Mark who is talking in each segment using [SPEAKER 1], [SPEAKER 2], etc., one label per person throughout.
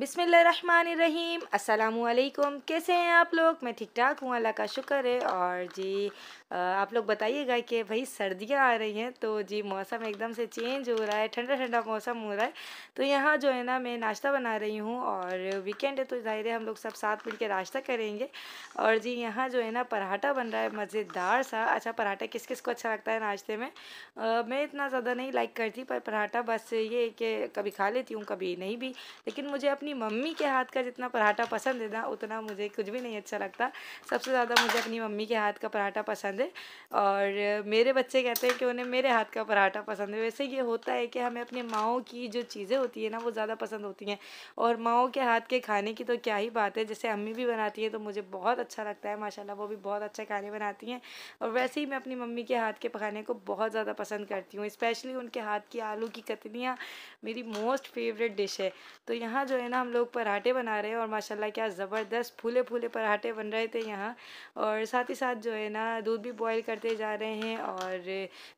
[SPEAKER 1] बिसमीम अस्सलाम कैसे हैं आप लोग मैं ठीक ठाक हूँ अल्लाह का शुक्र है और जी आप लोग बताइएगा कि भाई सर्दियाँ आ रही हैं तो जी मौसम एकदम से चेंज हो रहा है ठंडा ठंडा मौसम हो रहा है तो यहाँ जो है ना मैं नाश्ता बना रही हूँ और वीकेंड है तो ज़ाहिर है हम लोग सब साथ मिल के नाश्ता करेंगे और जी यहाँ जो है ना पराठा बन रहा है मज़ेदार सा अच्छा पराठा किस किस को अच्छा लगता है नाश्ते में आ, मैं इतना ज़्यादा नहीं लाइक करती पर पराठा बस ये कि कभी खा लेती हूँ कभी नहीं भी लेकिन मुझे अपनी मम्मी के हाथ का जितना पराठा पसंद है ना उतना मुझे कुछ भी नहीं अच्छा लगता सबसे ज़्यादा मुझे अपनी मम्मी के हाथ का पराठा पसंद पसंद है और मेरे बच्चे कहते हैं कि उन्हें मेरे हाथ का पराठा पसंद है वैसे ये होता है कि हमें अपनी माओ की जो चीज़ें होती है ना वो ज़्यादा पसंद होती हैं और माओ के हाथ के खाने की तो क्या ही बात है जैसे अम्मी भी बनाती हैं तो मुझे बहुत अच्छा लगता है माशाल्लाह वो भी बहुत अच्छे खाने बनाती हैं और वैसे ही मैं अपनी मम्मी के हाथ के पकाने को बहुत ज़्यादा पसंद करती हूँ स्पेशली उनके हाथ की आलू की कतलियाँ मेरी मोस्ट फेवरेट डिश है तो यहाँ जो है ना हम लोग पराठे बना रहे हैं और माशाला क्या ज़बरदस्त फूले फूले पराठे बन रहे थे यहाँ और साथ ही साथ जो है ना दूध भी बॉईल करते जा रहे हैं और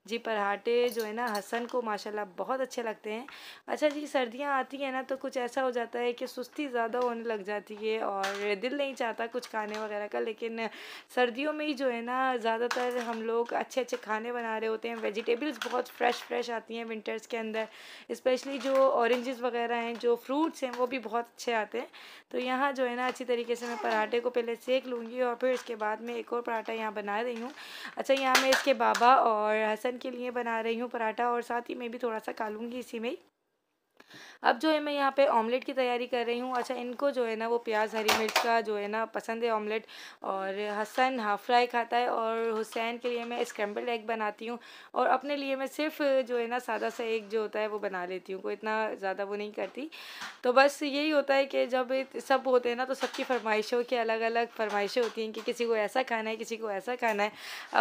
[SPEAKER 1] जी पराठे जो है ना हसन को माशाल्लाह बहुत अच्छे लगते हैं अच्छा जी सर्दियाँ आती हैं ना तो कुछ ऐसा हो जाता है कि सुस्ती ज़्यादा होने लग जाती है और दिल नहीं चाहता कुछ खाने वगैरह का लेकिन सर्दियों में ही जो है ना ज़्यादातर हम लोग अच्छे अच्छे खाने बना रहे होते हैं वेजिटेबल्स बहुत फ्रेश फ्रेश आती हैं विंटर्स के अंदर इस्पेशली जो ऑरेंजेस वगैरह हैं जो फ्रूट्स हैं वो भी बहुत अच्छे आते हैं तो यहाँ जो है ना अच्छी तरीके से मैं पराठे को पहले सेक लूँगी और फिर इसके बाद में एक और पराठा यहाँ बना रही हूँ अच्छा यहाँ मैं इसके बाबा और हसन के लिए बना रही हूँ पराठा और साथ ही मैं भी थोड़ा सा खा लूँगी इसी में ही अब जो है मैं यहाँ पे ऑमलेट की तैयारी कर रही हूँ अच्छा इनको जो है ना वो प्याज हरी मिर्च का जो है ना पसंद है ऑमलेट और हसन हाफ फ्राई खाता है और हुसैन के लिए मैं स्क्रम्बल्ड एग बनाती हूँ और अपने लिए मैं सिर्फ जो है ना सादा सा एग जो होता है वो बना लेती हूँ कोई इतना ज़्यादा वो नहीं करती तो बस यही होता है कि जब सब होते हैं ना तो सबकी फरमाइशों की अलग अलग फरमाइशें होती हैं कि किसी को ऐसा खाना है किसी को ऐसा खाना है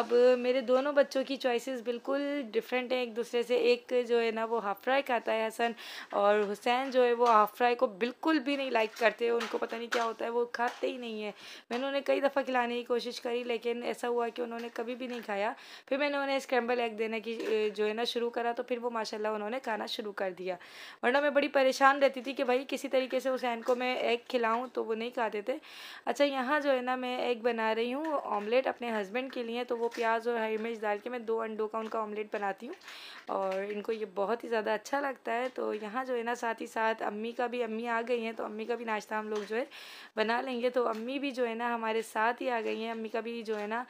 [SPEAKER 1] अब मेरे दोनों बच्चों की चॉइसेस बिल्कुल डिफरेंट हैं एक दूसरे से एक जो है ना वो हाफ फ्राई खाता है हसन और हुसैन जो है वो हाफ़ फ्राई को बिल्कुल भी नहीं लाइक करते उनको पता नहीं क्या होता है वो खाते ही नहीं है मैंने उन्हें कई दफ़ा खिलाने की कोशिश करी लेकिन ऐसा हुआ कि उन्होंने कभी भी नहीं खाया फिर मैंने उन्हें स्क्रैम्बल एग देने की जो है ना शुरू करा तो फिर वो माशाल्लाह उन्होंने खाना शुरू कर दिया वरना मैं बड़ी परेशान रहती थी कि भाई किसी तरीके से हुसैन को मैं एग खिलाऊँ तो वो नहीं खाते थे अच्छा यहाँ जो है ना मैं एग बना रही हूँ ऑमलेट अपने हस्बैंड के लिए तो वो प्याज और हरी मिर्च डाल के मैं दो अंडों का उनका ऑमलेट बनाती हूँ और इनको ये बहुत ही ज़्यादा अच्छा लगता है तो यहाँ जो है ना साथ ही साथ अम्मी का भी अम्मी आ गई हैं तो अम्मी का भी नाश्ता हम लोग जो है बना लेंगे तो अम्मी भी जो है ना हमारे साथ ही आ गई हैं अम्मी का भी जो है ना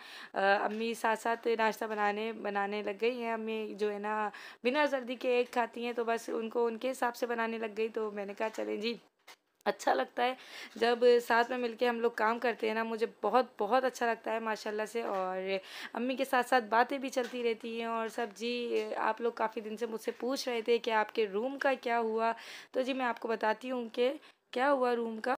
[SPEAKER 1] अम्मी साथ साथ नाश्ता बनाने बनाने लग गई हैं अम्मी जो है ना बिना सर्दी के एक खाती हैं तो बस उनको उनके हिसाब से बनाने लग गई तो मैंने कहा चलें जी अच्छा लगता है जब साथ में मिलके हम लोग काम करते हैं ना मुझे बहुत बहुत अच्छा लगता है माशाल्लाह से और अम्मी के साथ साथ बातें भी चलती रहती हैं और सब जी आप लोग काफ़ी दिन से मुझसे पूछ रहे थे कि आपके रूम का क्या हुआ तो जी मैं आपको बताती हूँ कि क्या हुआ रूम का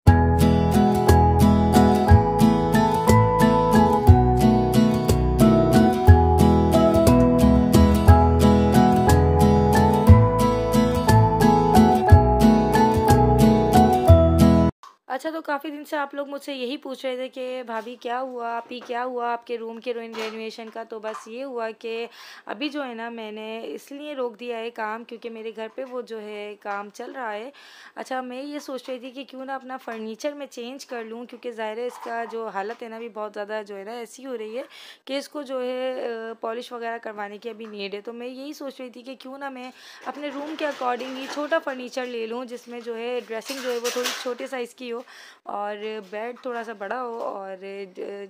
[SPEAKER 1] अच्छा तो काफ़ी दिन से आप लोग मुझसे यही पूछ रहे थे कि भाभी क्या हुआ आपी क्या हुआ आपके रूम के रोइन रेनोवेशन का तो बस ये हुआ कि अभी जो है ना मैंने इसलिए रोक दिया है काम क्योंकि मेरे घर पे वो जो है काम चल रहा है अच्छा मैं ये सोच रही थी कि क्यों ना अपना फ़र्नीचर मैं चेंज कर लूँ क्योंकि ज़ाहिर है इसका जो हालत है ना अभी बहुत ज़्यादा जो है ना ऐसी हो रही है कि इसको जो है पॉलिश वगैरह करवाने की अभी नीड है तो मैं यही सोच रही थी कि क्यों ना मैं अपने रूम के अकॉर्डिंग ही छोटा फर्नीचर ले लूँ जिसमें जो है ड्रेसिंग जो है वो थोड़ी छोटे साइज़ की हो और बेड थोड़ा सा बड़ा हो और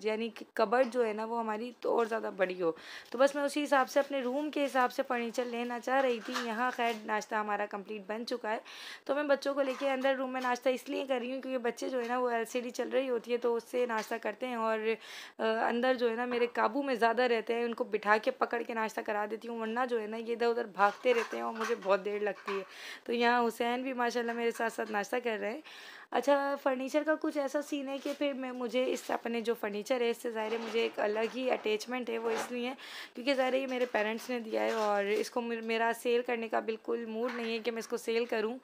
[SPEAKER 1] यानी कि कबर जो है ना वो हमारी तो और ज़्यादा बड़ी हो तो बस मैं उसी हिसाब से अपने रूम के हिसाब से फर्नीचर लेना चाह रही थी यहाँ खैर नाश्ता हमारा कंप्लीट बन चुका है तो मैं बच्चों को लेके अंदर रूम में नाश्ता इसलिए कर रही हूँ क्योंकि बच्चे जो है ना वो एल चल रही होती है तो उससे नाश्ता करते हैं और अंदर जो है ना मेरे काबू में ज़्यादा रहते हैं उनको बिठा के पकड़ के नाश्ता करा देती हूँ वरना जो है ना ये इधर उधर भागते रहते हैं और मुझे बहुत देर लगती है तो यहाँ हुसैन भी माशाल्लाह मेरे साथ साथ नाश्ता कर रहे हैं अच्छा फर्नीचर का कुछ ऐसा सीन है कि फिर मैं मुझे इस अपने जो फर्नीचर है इससे ज़ाहिर है मुझे एक अलग ही अटैचमेंट है वो इसलिए है क्योंकि ज़ाहिर ये मेरे पेरेंट्स ने दिया है और इसको मेरा सेल करने का बिल्कुल मूड नहीं है कि मैं इसको सेल करूँ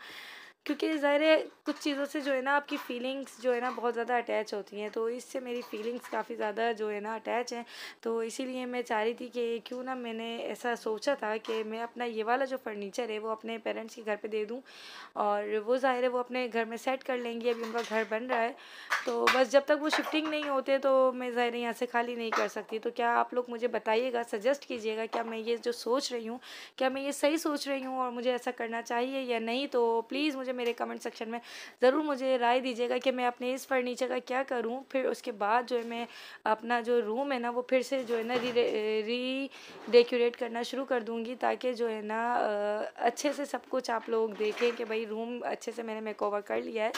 [SPEAKER 1] क्योंकि ज़ाहिर है कुछ चीज़ों से जो है ना आपकी फ़ीलिंग्स जो है ना बहुत ज़्यादा अटैच होती हैं तो इससे मेरी फ़ीलिंग्स काफ़ी ज़्यादा जो है ना अटैच हैं तो इसीलिए मैं चाह रही थी कि क्यों ना मैंने ऐसा सोचा था कि मैं अपना ये वाला जो फर्नीचर है वो अपने पेरेंट्स के घर पर दे दूँ और वो ज़ाहिर है वो अपने घर में सेट कर लेंगी अभी उनका घर बन रहा है तो बस जब तक वो शिफ्टिंग नहीं होते तो मैं ज़ाहिर यहाँ से खाली नहीं कर सकती तो क्या आप लोग मुझे बताइएगा सजेस्ट कीजिएगा क्या मैं ये जो सोच रही हूँ क्या मैं ये सही सोच रही हूँ और मुझे ऐसा करना चाहिए या नहीं तो प्लीज़ मुझे मेरे कमेंट सेक्शन में ज़रूर मुझे राय दीजिएगा कि मैं अपने इस फर्नीचर का क्या करूँ फिर उसके बाद जो है मैं अपना जो रूम है ना वो फिर से जो है ना री डेकोरेट करना शुरू कर दूँगी ताकि जो है ना अच्छे से सब कुछ आप लोग देखें कि भाई रूम अच्छे से मैंने मेक कर लिया है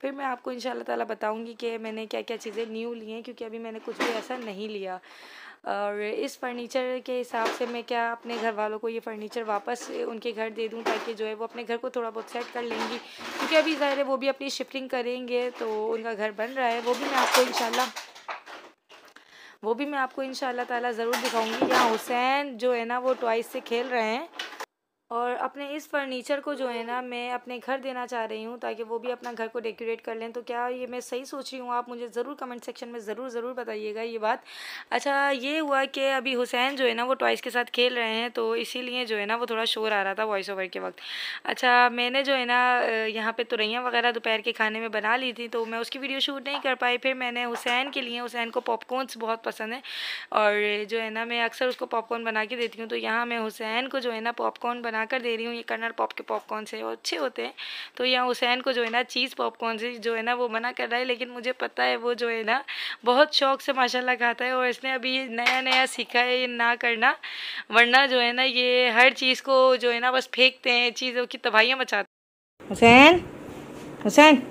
[SPEAKER 1] फिर मैं आपको इन शाला बताऊँगी कि मैंने क्या क्या चीज़ें न्यू ली हैं क्योंकि अभी मैंने कुछ भी ऐसा नहीं लिया और इस फर्नीचर के हिसाब से मैं क्या अपने घर वालों को ये फ़र्नीचर वापस उनके घर दे दूँ ताकि जो है वो अपने घर को थोड़ा बहुत सेट कर लेंगी क्योंकि अभी ज़ाहिर है वो भी अपनी शिफ्टिंग करेंगे तो उनका घर बन रहा है वो भी मैं आपको इन वो भी मैं आपको इन ताला ज़रूर दिखाऊँगी यहाँ हुसैन जो है ना वो टॉइस से खेल रहे हैं और अपने इस फर्नीचर को जो है ना मैं अपने घर देना चाह रही हूँ ताकि वो भी अपना घर को डेकोरेट कर लें तो क्या ये मैं सही सोच रही हूँ आप मुझे ज़रूर कमेंट सेक्शन में ज़रूर ज़रूर बताइएगा ये बात अच्छा ये हुआ कि अभी हुसैन जो है ना वो टॉयस के साथ खेल रहे हैं तो इसीलिए जो है ना वो थोड़ा शोर आ रहा था वॉइस ओवर के वक्त अच्छा मैंने जो है ना यहाँ पर तुरैया वगैरह दोपहर के खाने में बना ली थी तो मैं उसकी वीडियो शूट नहीं कर पाई फिर मैंने हुसैन के लिए हुसैन को पॉपकॉर्नस बहुत पसंद है और जो है ना मैं अक्सर उसको पॉपकॉर्न बना के देती हूँ तो यहाँ मैं हुसैन को जो है ना पॉपकॉर्न बना बना कर दे रही हूँ ये कर्नल पॉप के पॉपकॉर्न से और अच्छे होते हैं तो यहाँ हुसैन को जो है ना चीज़ पॉपकॉर्न से जो है ना वो मना कर रहा है लेकिन मुझे पता है वो जो है ना बहुत शौक से माशाल्लाह खाता है और इसने अभी नया नया सीखा है ये ना करना वरना जो है ना ये हर चीज़ को जो है ना बस फेंकते हैं चीज़ों की तबाहियाँ मचाते हैं हुसैन हुसैन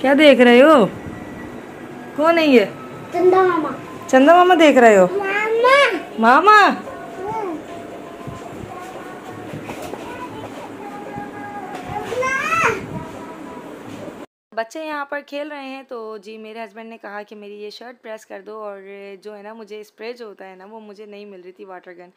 [SPEAKER 1] क्या देख रहे हो कौन है ये चंदा मामा चंदा मामा देख रहे हो हाँ। मामा बच्चे यहाँ पर खेल रहे हैं तो जी मेरे हस्बैंड ने कहा कि मेरी ये शर्ट प्रेस कर दो और जो है ना मुझे स्प्रे जो होता है ना वो मुझे नहीं मिल रही थी वाटर गन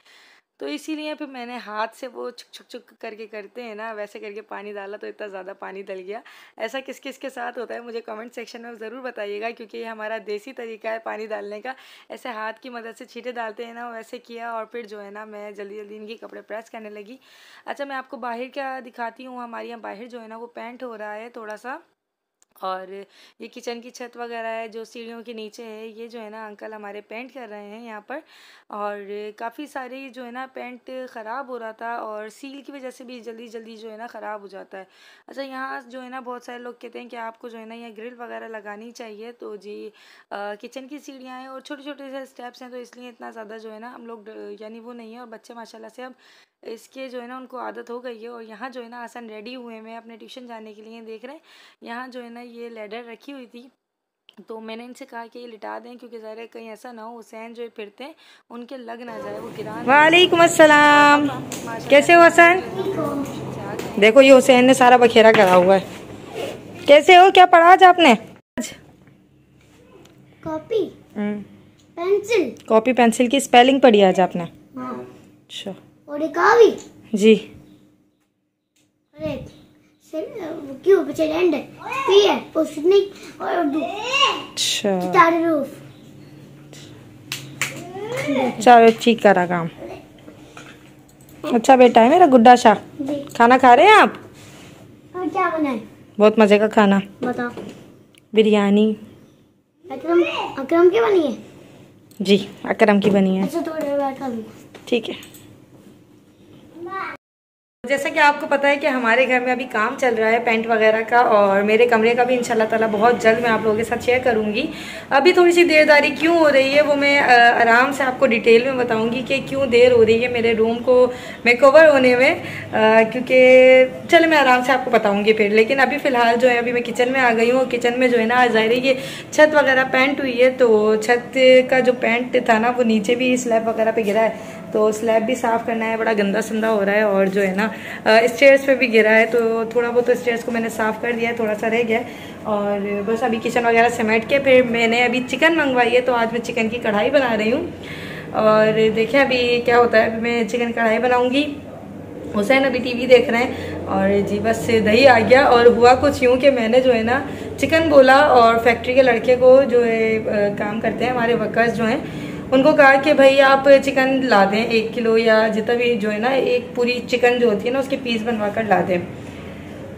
[SPEAKER 1] तो इसीलिए फिर मैंने हाथ से वो छुक छुक छुक करके करते हैं ना वैसे करके पानी डाला तो इतना ज़्यादा पानी डल गया ऐसा किस किस के साथ होता है मुझे कमेंट सेक्शन में ज़रूर बताइएगा क्योंकि ये हमारा देसी तरीका है पानी डालने का ऐसे हाथ की मदद से छीटे डालते हैं ना वैसे किया और फिर जो है ना मैं जल्दी जल्दी इनके कपड़े प्रेस करने लगी अच्छा मैं आपको बाहर क्या दिखाती हूँ हमारे यहाँ बाहर जो है ना वो पेंट हो रहा है थोड़ा सा और ये किचन की छत वगैरह है जो सीढ़ियों के नीचे है ये जो है ना अंकल हमारे पेंट कर रहे हैं यहाँ पर और काफ़ी सारे जो है ना पेंट ख़राब हो रहा था और सील की वजह से भी जल्दी जल्दी जो है ना ख़राब हो जाता है अच्छा यहाँ जो है ना बहुत सारे लोग कहते हैं कि आपको जो है ना यहाँ ग्रिल वगैरह लगानी चाहिए तो जी किचन की सीढ़ियाँ हैं और छोटे छोटे से स्टेप्स हैं तो इसलिए इतना ज़्यादा जो है ना हम लोग यानी वो नहीं है और बच्चे माशाला से अब इसके जो है ना उनको आदत हो गई है और यहाँ जो है ना आसन रेडी हुए हैं अपने ट्यूशन जाने के लिए देख रहे हैं यहाँ जो है ना ये लेडर रखी हुई थी तो मैंने इनसे कहा कि ये लिटा दें क्योंकि ज़रा कहीं ऐसा ना हो हुसैन जो फिरते हैं उनके लग ना जाए वो गिरा वालेकुम अस्सलाम कैसे हो हसन देखो ये हुसैन ने सारा बखेरा करा हुआ है कैसे हो क्या पढ़ा आज आपने कॉपी हम्म। पेंसिल कॉपी पेंसिल की स्पेलिंग पढ़ी आज आपने हाँ। अच्छा और एक आवी जी अरे क्यों पीछे एंड पी है पोस्ट नहीं और अच्छा चार रूफ चलो ठीक करा काम अच्छा बेटा है मेरा गुड्डा शाह खाना खा रहे हैं आप क्या बनाए बहुत मजे का खाना बताओ बिरयानी अकरम अकरम की बनी है जी अकरम की बनी है अच्छा, तो ठीक है जैसा कि आपको पता है कि हमारे घर में अभी काम चल रहा है पेंट वगैरह का और मेरे कमरे का भी इंशाल्लाह ताला बहुत जल्द मैं आप लोगों के साथ शेयर करूँगी अभी थोड़ी सी देरदारी क्यों हो रही है वो मैं आराम से आपको डिटेल में बताऊँगी कि क्यों देर हो रही है मेरे रूम को मेक होने में क्योंकि चले मैं आराम से आपको बताऊँगी फिर लेकिन अभी फ़िलहाल जो है अभी मैं किचन में आ गई हूँ किचन में जो है ना ज़ाहिर ये छत वगैरह पेंट हुई है तो छत का जो पेंट था ना वो नीचे भी स्लैब वगैरह पर गिरा है तो स्लैब भी साफ़ करना है बड़ा गंदा संदा हो रहा है और जो है ना स्टेयर्स पे भी गिरा है तो थोड़ा बहुत तो स्टेयर्स को मैंने साफ़ कर दिया है थोड़ा सा रह गया और बस अभी किचन वगैरह समेट के फिर मैंने अभी चिकन मंगवाई है तो आज मैं चिकन की कढ़ाई बना रही हूँ और देखें अभी क्या होता है अभी मैं चिकन कढ़ाई बनाऊँगी हुसैन अभी टीवी देख रहे हैं और जी बस दही आ गया और हुआ कुछ यूँ कि मैंने जो है ना चिकन बोला और फैक्ट्री के लड़के को जो है काम करते हैं हमारे वर्कर्स जो हैं उनको कहा कि भाई आप चिकन ला दें एक किलो या जितना भी जो है ना एक पूरी चिकन जो होती है ना उसके पीस बनवा कर ला दें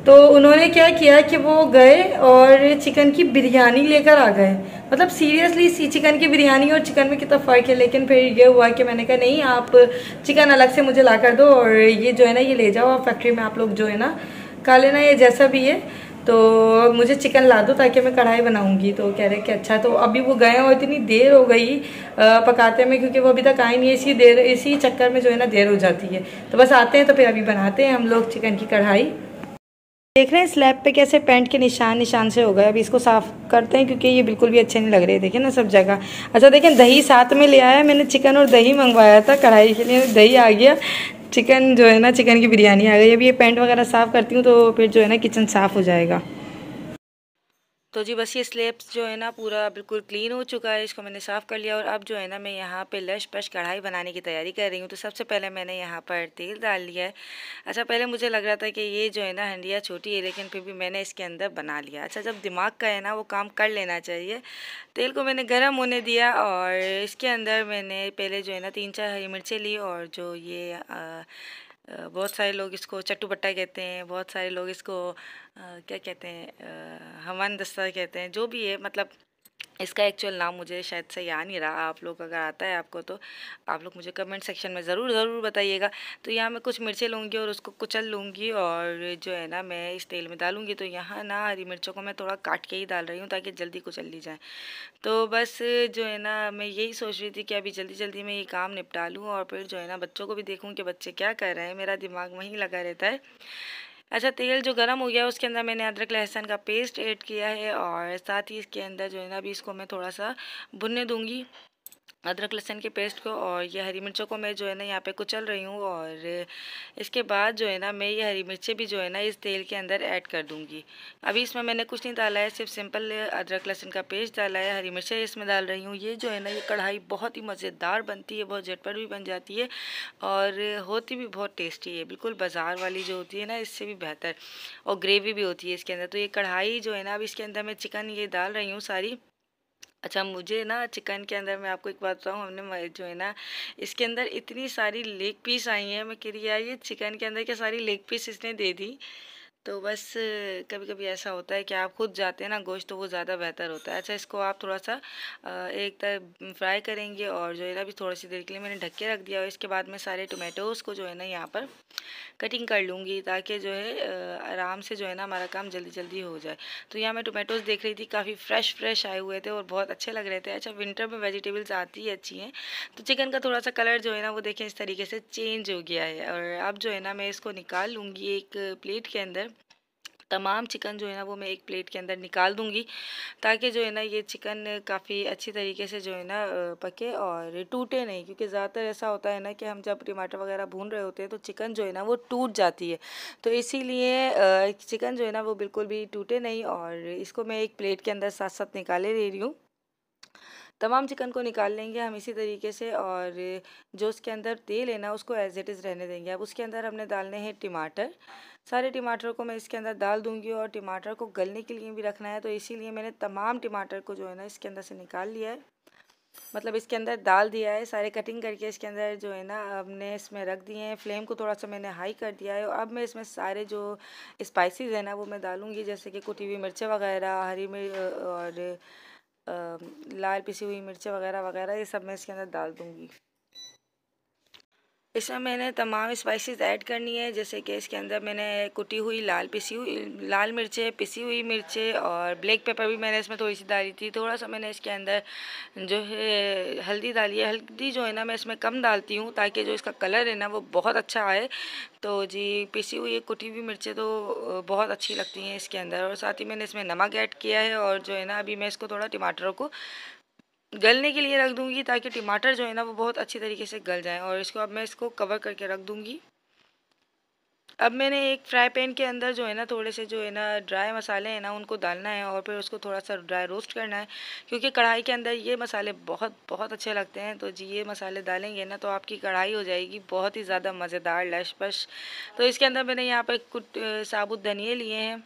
[SPEAKER 1] तो उन्होंने क्या किया कि वो गए और चिकन की बिरयानी लेकर आ गए मतलब सीरियसली सी चिकन की बिरयानी और चिकन में कितना फ़र्क है लेकिन फिर ये हुआ कि मैंने कहा नहीं आप चिकन अलग से मुझे ला कर दो और ये जो है ना ये ले जाओ और फैक्ट्री में आप लोग जो है ना खा लेना ये जैसा भी है तो मुझे चिकन ला दो ताकि मैं कढ़ाई बनाऊंगी तो कह रहे कि अच्छा तो अभी वो गए और इतनी देर हो गई पकाते में क्योंकि वो अभी तक आए नहीं है इसी देर इसी चक्कर में जो है ना देर हो जाती है तो बस आते हैं तो फिर अभी बनाते हैं हम लोग चिकन की कढ़ाई देख रहे हैं स्लैब पे कैसे पेंट के निशान निशान से हो गए अभी इसको साफ करते हैं क्योंकि ये बिल्कुल भी अच्छे नहीं लग रहे देखें ना सब जगह अच्छा देखें दही साथ में ले आया मैंने चिकन और दही मंगवाया था कढ़ाई के लिए दही आ गया चिकन जो है ना चिकन की बिरयानी आ गई अभी ये पेंट वगैरह साफ़ करती हूँ तो फिर जो है ना किचन साफ़ हो जाएगा तो जी बस ये स्लेब्स जो है ना पूरा बिल्कुल क्लीन हो चुका है इसको मैंने साफ़ कर लिया और अब जो है ना मैं यहाँ पे लश पश कढ़ाई बनाने की तैयारी कर रही हूँ तो सबसे पहले मैंने यहाँ पर तेल डाल लिया है अच्छा पहले मुझे लग रहा था कि ये जो है ना हंडिया छोटी है लेकिन फिर भी मैंने इसके अंदर बना लिया अच्छा जब दिमाग का है ना वो काम कर लेना चाहिए तेल को मैंने गर्म होने दिया और इसके अंदर मैंने पहले जो है ना तीन चार हरी मिर्चें ली और जो ये बहुत सारे लोग इसको चट्टू बट्टा कहते हैं बहुत सारे लोग इसको क्या कहते हैं हवन दस्ता कहते हैं जो भी है मतलब इसका एक्चुअल नाम मुझे शायद से याद नहीं रहा आप लोग अगर आता है आपको तो आप लोग मुझे कमेंट सेक्शन में ज़रूर ज़रूर बताइएगा तो यहाँ मैं कुछ मिर्चें लूँगी और उसको कुचल लूँगी और जो है ना मैं इस तेल में डालूँगी तो यहाँ ना हरी मिर्चों को मैं थोड़ा काट के ही डाल रही हूँ ताकि जल्दी कुचल ली जाए तो बस जो है ना मैं यही सोच रही थी कि अभी जल्दी जल्दी मैं ये काम निपटा लूँ और फिर जो है ना बच्चों को भी देखूँ कि बच्चे क्या कर रहे हैं मेरा दिमाग वहीं लगा रहता है अच्छा तेल जो गर्म हो गया है उसके अंदर मैंने अदरक लहसुन का पेस्ट ऐड किया है और साथ ही इसके अंदर जो है ना अभी इसको मैं थोड़ा सा भुनने दूँगी अदरक लहसन के पेस्ट को और ये हरी मिर्चों को मैं जो है ना यहाँ पे कुचल रही हूँ और इसके बाद जो है ना मैं ये हरी मिर्चें भी जो है ना इस तेल के अंदर ऐड कर दूँगी अभी इसमें मैंने कुछ नहीं डाला है सिर्फ सिंपल अदरक लहसन का पेस्ट डाला है हरी मिर्चें इसमें डाल रही हूँ ये जो है ना ये कढ़ाई बहुत ही मज़ेदार बनती है बहुत झटपट भी बन जाती है और होती भी बहुत टेस्टी है बिल्कुल बाजार वाली जो होती है ना इससे भी बेहतर और ग्रेवी भी होती है इसके अंदर तो ये कढ़ाई जो है ना अब इसके अंदर मैं चिकन ये डाल रही हूँ सारी अच्छा मुझे ना चिकन के अंदर मैं आपको एक बात बताऊँ हमने जो है ना इसके अंदर इतनी सारी लेग पीस आई हैं मैं कह रही यार ये चिकन के अंदर क्या सारी लेग पीस इसने दे दी तो बस कभी कभी ऐसा होता है कि आप खुद जाते हैं ना गोश्त तो वो ज़्यादा बेहतर होता है अच्छा इसको आप थोड़ा सा एक तरह फ्राई करेंगे और जो है ना अभी थोड़ी सी देर के लिए मैंने ढक के रख दिया और इसके बाद मैं सारे टोमेटोज़ को जो है ना यहाँ पर कटिंग कर लूँगी ताकि जो है आराम से जो है ना हमारा काम जल्दी जल्दी हो जाए तो यहाँ मैं टोमेटोज़ देख रही थी काफ़ी फ्रेश फ्रेश आए हुए थे और बहुत अच्छे लग रहे थे अच्छा विंटर में वेजिटेबल्स आती ही अच्छी हैं तो चिकन का थोड़ा सा कलर जो है ना वो देखें इस तरीके से चेंज हो गया है और अब जो है ना मैं इसको निकाल लूँगी एक प्लेट के अंदर तमाम चिकन जो है ना वो मैं एक प्लेट के अंदर निकाल दूँगी ताकि जो है ना ये चिकन काफ़ी अच्छी तरीके से जो है ना पके और टूटे नहीं क्योंकि ज़्यादातर ऐसा होता है ना कि हम जब टमाटर वगैरह भून रहे होते हैं तो चिकन जो है ना वो टूट जाती है तो इसीलिए चिकन जो है ना वो बिल्कुल भी टूटे नहीं और इसको मैं एक प्लेट के अंदर साथ साथ निकाले दे रही हूँ तमाम चिकन को निकाल लेंगे हम इसी तरीके से और जो उसके अंदर तेल है ना उसको एज इट इज़ रहने देंगे अब उसके अंदर हमने डालने हैं टमाटर सारे टमाटर को मैं इसके अंदर डाल दूंगी और टमाटर को गलने के लिए भी रखना है तो इसीलिए मैंने तमाम टमाटर को जो है ना इसके अंदर से निकाल लिया है मतलब इसके अंदर डाल दिया है सारे कटिंग करके इसके अंदर जो है ना हमने इसमें रख दिए हैं फ्लेम को थोड़ा सा मैंने हाई कर दिया है और अब मैं इसमें सारे जो स्पाइसेस हैं ना वो मैं डालूंगी जैसे कि कुटी हुई मिर्चें वगैरह हरी मिर्च और लाल पिसी हुई मिर्च वगैरह वगैरह ये सब मैं इसके अंदर डाल दूँगी इसमें मैंने तमाम स्पाइसेस ऐड करनी है जैसे कि इसके अंदर मैंने कुटी हुई लाल पिसी हुई लाल मिर्चें पिसी हुई मिर्चें और ब्लैक पेपर भी मैंने इसमें थोड़ी सी डाली थी थोड़ा सा मैंने इसके अंदर जो है हल्दी डाली है हल्दी जो है ना मैं इसमें कम डालती हूँ ताकि जो इसका कलर है ना वो बहुत अच्छा आए तो जी पिसी हुई कुटी हुई मिर्चें तो बहुत अच्छी लगती हैं इसके अंदर और साथ ही मैंने इसमें नमक ऐड किया है और जो है ना अभी मैं इसको थोड़ा टमाटरों को गलने के लिए रख दूंगी ताकि टमाटर जो है ना वो बहुत अच्छी तरीके से गल जाए और इसको अब मैं इसको कवर करके रख दूंगी अब मैंने एक फ्राई पैन के अंदर जो है ना थोड़े से जो है ना ड्राई मसाले हैं ना उनको डालना है और फिर उसको थोड़ा सा ड्राई रोस्ट करना है क्योंकि कढ़ाई के अंदर ये मसाले बहुत बहुत अच्छे लगते हैं तो जी ये मसाले डालेंगे ना तो आपकी कढ़ाई हो जाएगी बहुत ही ज़्यादा मज़ेदार लश तो इसके अंदर मैंने यहाँ पर कुछ साबुत धनिए लिए हैं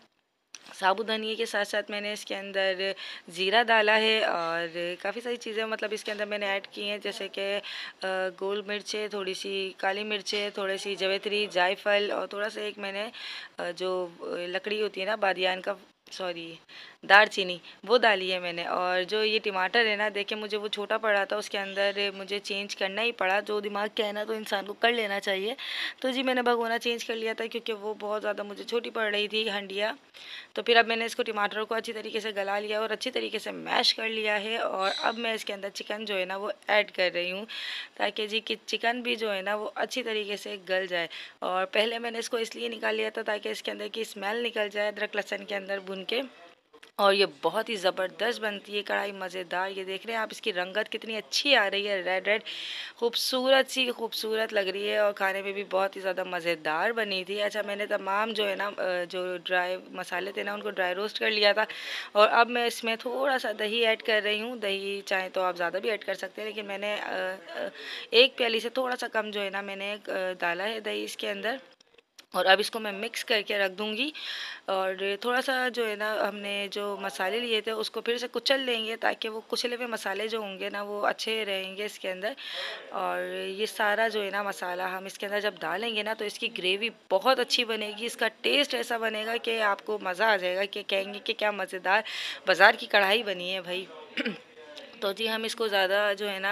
[SPEAKER 1] साबुत धनिए के साथ साथ मैंने इसके अंदर ज़ीरा डाला है और काफ़ी सारी चीज़ें मतलब इसके अंदर मैंने ऐड की हैं जैसे कि गोल मिर्चें थोड़ी सी काली मिर्चें थोड़ी सी जवेत्री जायफल और थोड़ा सा एक मैंने जो लकड़ी होती है ना बादियान का सॉरी दालचीनी वो डाली है मैंने और जो ये टमाटर है ना देखे मुझे वो छोटा पड़ा था उसके अंदर मुझे चेंज करना ही पड़ा जो दिमाग क्या है ना तो इंसान को कर लेना चाहिए तो जी मैंने भगोना चेंज कर लिया था क्योंकि वो बहुत ज़्यादा मुझे छोटी पड़ रही थी हंडिया तो फिर अब मैंने इसको टमाटर को अच्छी तरीके से गला लिया और अच्छी तरीके से मैश कर लिया है और अब मैं इसके अंदर चिकन जो है ना वो ऐड कर रही हूँ ताकि जी कि चिकन भी जो है ना वो अच्छी तरीके से गल जाए और पहले मैंने इसको इसलिए निकाल लिया था ताकि इसके अंदर की स्मेल निकल जाए अदरक लहसन के अंदर भुन के और ये बहुत ही ज़बरदस्त बनती है कढ़ाई मज़ेदार ये देख रहे हैं आप इसकी रंगत कितनी अच्छी आ रही है रेड रेड खूबसूरत सी खूबसूरत लग रही है और खाने में भी बहुत ही ज़्यादा मज़ेदार बनी थी अच्छा मैंने तमाम जो है ना जो ड्राई मसाले थे ना उनको ड्राई रोस्ट कर लिया था और अब मैं इसमें थोड़ा सा दही ऐड कर रही हूँ दही चाहे तो आप ज़्यादा भी ऐड कर सकते हैं लेकिन मैंने एक प्याली से थोड़ा सा कम जो है ना मैंने डाला है दही इसके अंदर और अब इसको मैं मिक्स करके रख दूँगी और थोड़ा सा जो है ना हमने जो मसाले लिए थे उसको फिर से कुचल लेंगे ताकि वो कुचले हुए मसाले जो होंगे ना वो अच्छे रहेंगे इसके अंदर और ये सारा जो है ना मसाला हम इसके अंदर जब डालेंगे ना तो इसकी ग्रेवी बहुत अच्छी बनेगी इसका टेस्ट ऐसा बनेगा कि आपको मज़ा आ जाएगा कि कहेंगे कि क्या मज़ेदार बाज़ार की कढ़ाई बनी है भाई तो जी हम इसको ज़्यादा जो है ना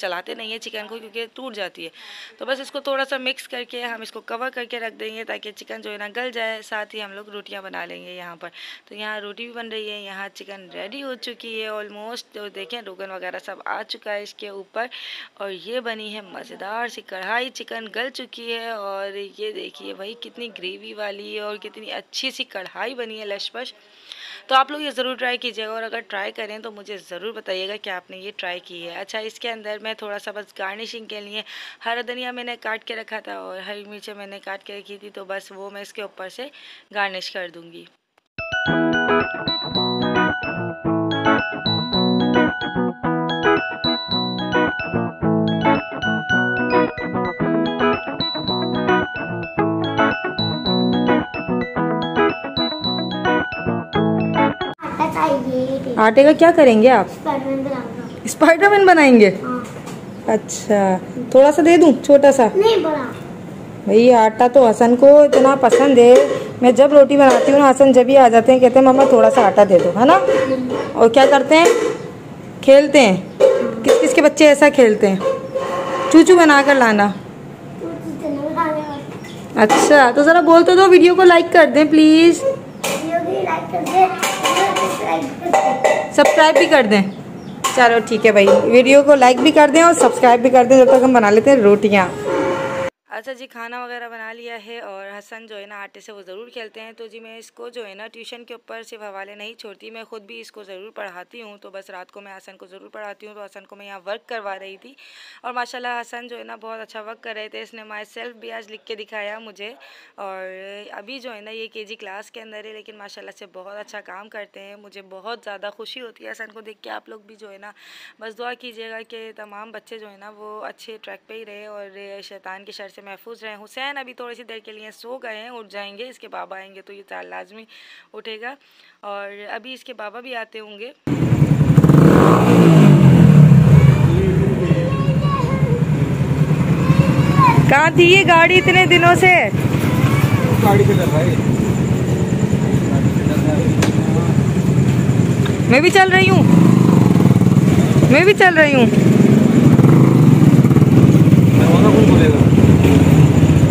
[SPEAKER 1] चलाते नहीं है चिकन को क्योंकि टूट जाती है तो बस इसको थोड़ा सा मिक्स करके हम इसको कवर करके रख देंगे ताकि चिकन जो है ना गल जाए साथ ही हम लोग रोटियां बना लेंगे यहाँ पर तो यहाँ रोटी भी बन रही है यहाँ चिकन रेडी हो चुकी है ऑलमोस्ट तो देखें रोगन वगैरह सब आ चुका है इसके ऊपर और ये बनी है मज़ेदार सी कढ़ाई चिकन गल चुकी है और ये देखिए भाई कितनी ग्रेवी वाली है और कितनी अच्छी सी कढ़ाई बनी है लशपश तो आप लोग ये ज़रूर ट्राई कीजिएगा और अगर ट्राई करें तो मुझे ज़रूर बताइएगा कि आपने ये ट्राई की है अच्छा इसके अंदर मैं थोड़ा सा बस गार्निशिंग के लिए हरा धनिया मैंने काट के रखा था और हरी मिर्चें मैंने काट के रखी थी तो बस वो मैं इसके ऊपर से गार्निश कर दूँगी आटे का क्या करेंगे आप स्पाइडरमैन बनाएंगे हाँ। अच्छा थोड़ा सा दे दूं छोटा सा नहीं बड़ा भाई आटा तो हसन को इतना पसंद है मैं जब रोटी बनाती हूँ ना हसन जब ही आ जाते हैं कहते हैं मम्मा थोड़ा सा आटा दे दो है ना और क्या करते हैं खेलते हैं किस किस के बच्चे ऐसा खेलते हैं चूचू बना कर लाना अच्छा तो ज़रा बोल तो दो वीडियो को लाइक कर दें प्लीज़ सब्सक्राइब भी कर दें चलो ठीक है भाई वीडियो को लाइक भी कर दें और सब्सक्राइब भी कर दें जब तक हम बना लेते हैं रोटियाँ अच्छा जी खाना वगैरह बना लिया है और हसन जो है ना आटे से वो ज़रूर खेलते हैं तो जी मैं इसको जो है ना ट्यूशन के ऊपर सिर्फ हवाले नहीं छोड़ती मैं ख़ुद भी इसको ज़रूर पढ़ाती हूँ तो बस रात को मैं हसन को ज़रूर पढ़ाती हूँ तो हसन को मैं यहाँ वर्क करवा रही थी और माशाल्लाह हसन जो है ना बहुत अच्छा वर्क कर रहे थे इसने माई सेल्फ भी आज लिख के दिखाया मुझे और अभी जो है ना ये के क्लास के अंदर है लेकिन माशाला से बहुत अच्छा काम करते हैं मुझे बहुत ज़्यादा खुशी होती है हसन को देख के आप लोग भी जो है ना बस दुआ कीजिएगा कि तमाम बच्चे जो है ना वो अच्छे ट्रैक पर ही रहे और शैतान के शर से से महफूज रहें हुसैन अभी थोड़ी सी देर के लिए सो गए हैं उठ जाएंगे इसके बाबा आएंगे तो ये चाल लाजमी उठेगा और अभी इसके बाबा भी आते होंगे कहाँ थी ये गाड़ी इतने दिनों से मैं भी चल रही हूँ मैं भी चल रही हूँ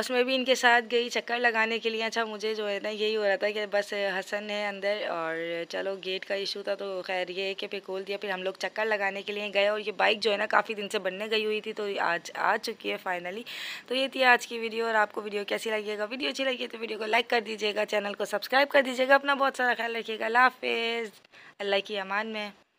[SPEAKER 1] बस में भी इनके साथ गई चक्कर लगाने के लिए अच्छा मुझे जो है ना यही हो रहा था कि बस हसन है अंदर और चलो गेट का इशू था तो खैर ये है कि फिर खोल दिया फिर हम लोग चक्कर लगाने के लिए गए और ये बाइक जो है ना काफ़ी दिन से बनने गई हुई थी तो आज आ चुकी है फाइनली तो ये थी आज की वीडियो और आपको वीडियो कैसी लगेगा वीडियो अच्छी लगी तो वीडियो को लाइक कर दीजिएगा चैनल को सब्सक्राइब कर दीजिएगा अपना बहुत सारा ख्याल रखिएगा अल्लाह हाफिज़ अल्लाह की अमान में